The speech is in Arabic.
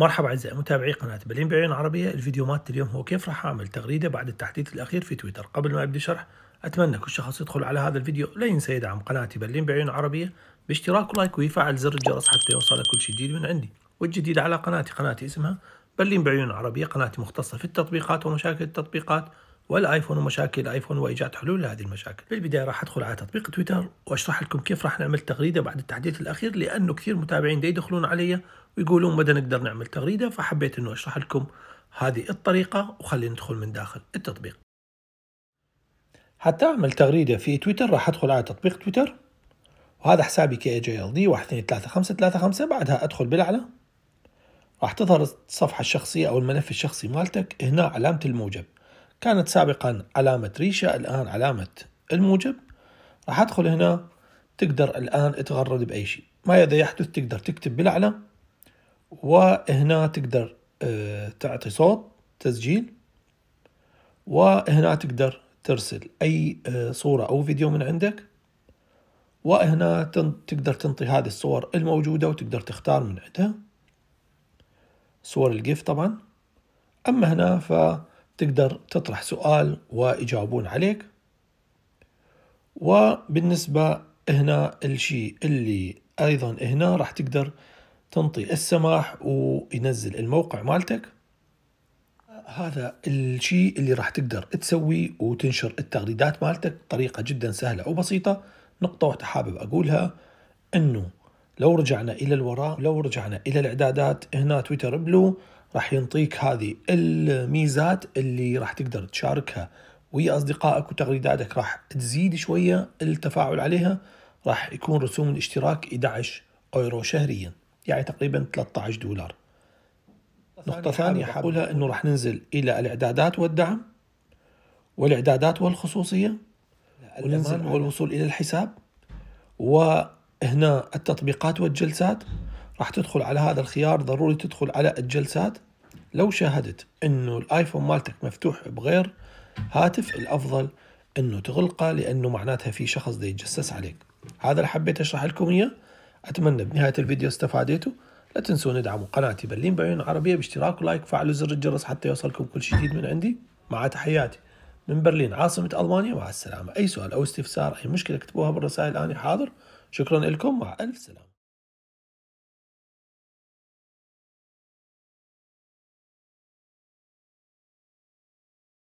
مرحبا اعزائي متابعي قناه بلين بعيون عربيه الفيديو مات اليوم هو كيف راح اعمل تغريده بعد التحديث الاخير في تويتر قبل ما ابدا شرح اتمنى كل شخص يدخل على هذا الفيديو لا ينسى يدعم قناتي بلين بعيون عربيه باشتراك ولايك ويفعل زر الجرس حتى يوصل كل شيء جديد من عندي والجديد على قناتي قناتي اسمها بلين بعيون عربيه قناتي مختصه في التطبيقات ومشاكل التطبيقات والايفون ومشاكل الايفون وايجاد حلول لهذه المشاكل. بالبدايه راح ادخل على تطبيق تويتر واشرح لكم كيف راح نعمل تغريده بعد التحديث الاخير لانه كثير متابعين يدخلون علي ويقولون مدى نقدر نعمل تغريده فحبيت انه اشرح لكم هذه الطريقه وخلينا ندخل من داخل التطبيق. حتى اعمل تغريده في تويتر راح ادخل على تطبيق تويتر وهذا حسابي كي اي جي ال دي 123535 بعدها ادخل بالاعلى راح تظهر الصفحة الشخصية أو الملف الشخصي مالتك هنا علامة الموجب كانت سابقا علامة ريشة الآن علامة الموجب راح أدخل هنا تقدر الآن تغرد بأي شيء ما إذا يحدث تقدر تكتب بالأعلى وهنا تقدر آه، تعطي صوت تسجيل وهنا تقدر ترسل أي آه، صورة أو فيديو من عندك وهنا تقدر تنطي هذه الصور الموجودة وتقدر تختار من عندها صور الجيف طبعا أما هنا ف تقدر تطرح سؤال ويجاوبون عليك وبالنسبة هنا الشيء اللي أيضا هنا راح تقدر تنطي السماح وينزل الموقع مالتك هذا الشيء اللي راح تقدر تسوي وتنشر التغريدات مالتك بطريقة جدا سهلة وبسيطة نقطة واحدة حابب أقولها أنه لو رجعنا إلى الوراء لو رجعنا إلى الإعدادات هنا تويتر بلو راح ينطيك هذه الميزات اللي راح تقدر تشاركها ويا أصدقائك وتغريداتك راح تزيد شوية التفاعل عليها راح يكون رسوم الاشتراك 11 أورو شهريا يعني تقريبا 13 دولار نقطة ثانية حقولها أنه راح ننزل إلى الإعدادات والدعم والإعدادات والخصوصية وننزل والوصول إلى الحساب وهنا التطبيقات والجلسات راح تدخل على هذا الخيار ضروري تدخل على الجلسات لو شاهدت انه الايفون مالتك مفتوح بغير هاتف الافضل انه تغلقه لانه معناتها في شخص دا يتجسس عليك هذا اللي حبيت اشرح لكم اياه اتمنى بنهايه الفيديو استفاديتوا لا تنسون ادعموا قناتي برلين بعيون عربيه باشتراك ولايك وفعلوا زر الجرس حتى يوصلكم كل جديد من عندي مع تحياتي من برلين عاصمة ألمانيا مع السلامة أي سؤال أو استفسار أي مشكلة اكتبوها بالرسائل اني حاضر شكرا لكم مع ألف سلامة